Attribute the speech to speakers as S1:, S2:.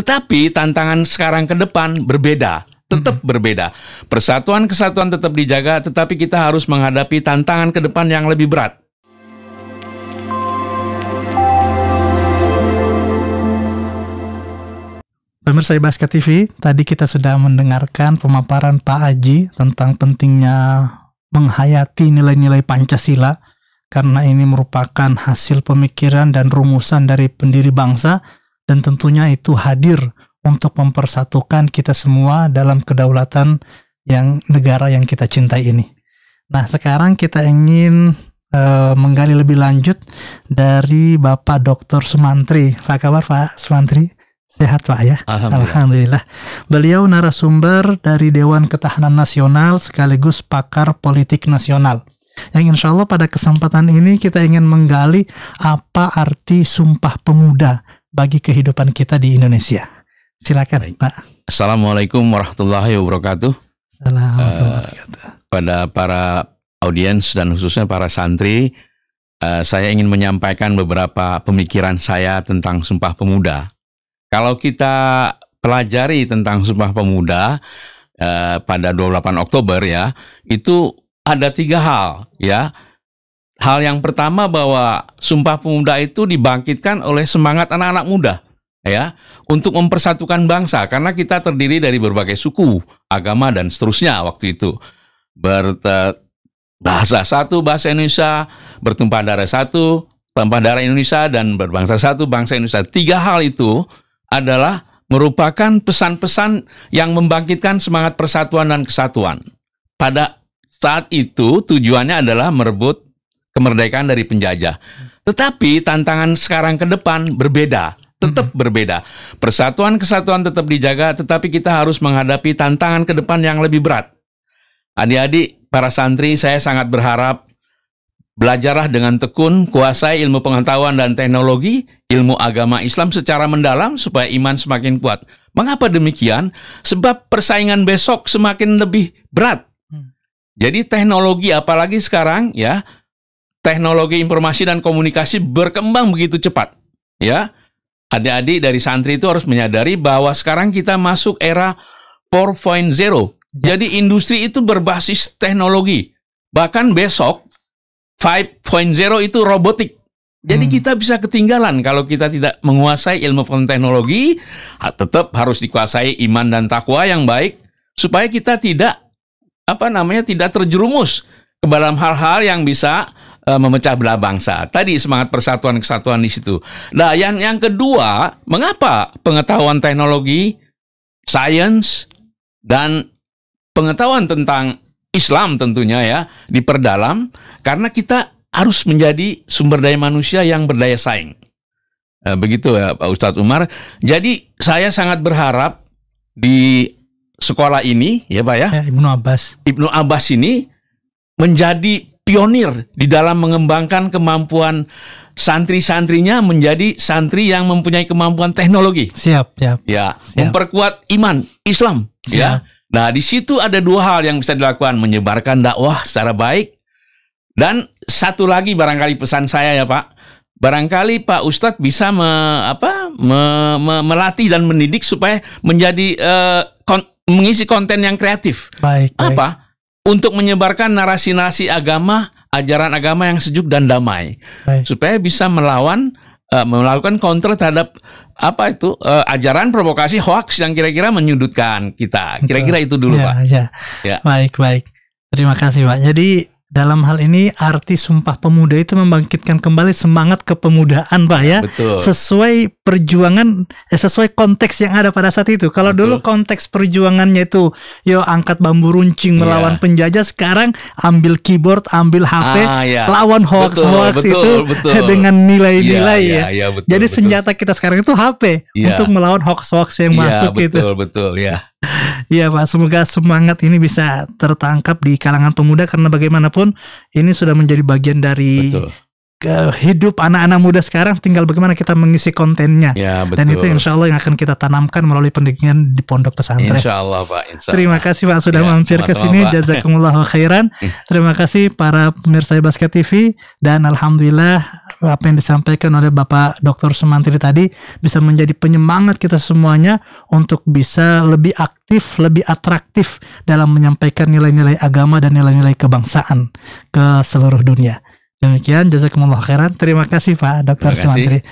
S1: Tetapi tantangan sekarang ke depan berbeda tetap -hmm. berbeda. Persatuan kesatuan tetap dijaga, tetapi kita harus menghadapi tantangan ke depan yang lebih berat.
S2: Pemirsa Ibaska TV, tadi kita sudah mendengarkan pemaparan Pak Aji tentang pentingnya menghayati nilai-nilai Pancasila karena ini merupakan hasil pemikiran dan rumusan dari pendiri bangsa dan tentunya itu hadir untuk mempersatukan kita semua dalam kedaulatan yang negara yang kita cintai ini. Nah, sekarang kita ingin uh, menggali lebih lanjut dari Bapak Dr. Sumantri. Pak kabar Pak Sumantri? Sehat Pak ya? Alhamdulillah. Alhamdulillah. Beliau narasumber dari Dewan Ketahanan Nasional sekaligus pakar politik nasional. Yang insya Allah pada kesempatan ini kita ingin menggali apa arti sumpah pemuda bagi kehidupan kita di Indonesia. Silakan, Pak.
S1: Assalamualaikum warahmatullahi wabarakatuh. Salam. Eh, uh, Pada para audiens dan khususnya para santri, eh, saya ingin menyampaikan beberapa pemikiran saya tentang Sumpah Pemuda. Kalau kita pelajari tentang Sumpah Pemuda uh, pada 28 Oktober ya, itu ada tiga hal ya Hal yang pertama bahwa Sumpah Pemuda itu dibangkitkan oleh semangat anak-anak muda ya untuk mempersatukan bangsa karena kita terdiri dari berbagai suku, agama dan seterusnya waktu itu. Berta bahasa satu bahasa Indonesia, bertumpah darah satu, tumpah darah Indonesia dan berbangsa satu bangsa Indonesia. Tiga hal itu adalah merupakan pesan-pesan yang membangkitkan semangat persatuan dan kesatuan. Pada saat itu tujuannya adalah merebut kemerdekaan dari penjajah. Tetapi tantangan sekarang ke depan berbeda tetap mm -hmm. berbeda. Persatuan kesatuan tetap dijaga, tetapi kita harus menghadapi tantangan ke depan yang lebih berat. Adik-adik, para santri, saya sangat berharap belajarlah dengan tekun, kuasai ilmu pengetahuan dan teknologi, ilmu agama Islam secara mendalam supaya iman semakin kuat. Mengapa demikian? Sebab persaingan besok semakin lebih berat. Hmm. Jadi teknologi apalagi sekarang ya, teknologi informasi dan komunikasi berkembang begitu cepat. Ya, adik-adik dari santri itu harus menyadari bahwa sekarang kita masuk era 4.0. Ya. Jadi industri itu berbasis teknologi. Bahkan besok 5.0 itu robotik. Jadi hmm. kita bisa ketinggalan kalau kita tidak menguasai ilmu pengetahuan teknologi, tetap harus dikuasai iman dan takwa yang baik supaya kita tidak apa namanya tidak terjerumus ke dalam hal-hal yang bisa Eh, memecah belah bangsa. Tadi semangat persatuan kesatuan di situ. Nah, yang yang kedua, mengapa pengetahuan teknologi, sains dan pengetahuan tentang Islam tentunya ya diperdalam karena kita harus menjadi sumber daya manusia yang berdaya saing. Nah, begitu ya Pak Ustadz Umar. Jadi saya sangat berharap di sekolah ini ya Pak ya
S2: eh, Ibnu Abbas.
S1: Ibnu Abbas ini menjadi pionir di dalam mengembangkan kemampuan santri-santrinya menjadi santri yang mempunyai kemampuan teknologi. Siap, siap. Ya, siap. memperkuat iman Islam, ya. siap. ya. Nah, di situ ada dua hal yang bisa dilakukan, menyebarkan dakwah secara baik dan satu lagi barangkali pesan saya ya, Pak. Barangkali Pak Ustadz bisa me, apa, me, me, melatih dan mendidik supaya menjadi uh, kon, mengisi konten yang kreatif. Baik. Apa? untuk menyebarkan narasi-narasi agama, ajaran agama yang sejuk dan damai, Baik. supaya bisa melawan uh, melakukan kontrol terhadap apa itu uh, ajaran provokasi hoax yang kira-kira menyudutkan kita. Kira-kira itu dulu, ya, Pak.
S2: Ya. ya. Baik, baik. Terima kasih, Pak. Jadi dalam hal ini arti Sumpah Pemuda itu membangkitkan kembali semangat kepemudaan, Pak ya. Betul. Sesuai perjuangan eh, sesuai konteks yang ada pada saat itu. Kalau Betul. dulu konteks perjuangannya itu yo angkat bambu runcing iya. melawan yeah. penjajah, sekarang ambil keyboard, ambil HP, ah, yeah. lawan hoax hoax itu betul. dengan nilai-nilai yeah, ya. Yeah, yeah, betul, Jadi betul. senjata kita sekarang itu HP yeah. untuk melawan hoax hoax yang yeah, masuk betul, gitu. Betul
S1: betul ya. Yeah.
S2: Iya Pak, semoga semangat ini bisa tertangkap di kalangan pemuda karena bagaimanapun ini sudah menjadi bagian dari Betul ke hidup anak-anak muda sekarang tinggal bagaimana kita mengisi kontennya ya, betul. dan itu insya Allah yang akan kita tanamkan melalui pendidikan di pondok pesantren insya
S1: Allah Pak insya Allah. terima
S2: kasih Pak sudah ya, mampir ke sini jazakumullah khairan hmm. terima kasih para pemirsa Basket TV dan Alhamdulillah apa yang disampaikan oleh Bapak Dr. Sumantri tadi bisa menjadi penyemangat kita semuanya untuk bisa lebih aktif, lebih atraktif dalam menyampaikan nilai-nilai agama dan nilai-nilai kebangsaan ke seluruh dunia. Demikian jazakumullah khairan. Terima kasih Pak Dr. Simantri.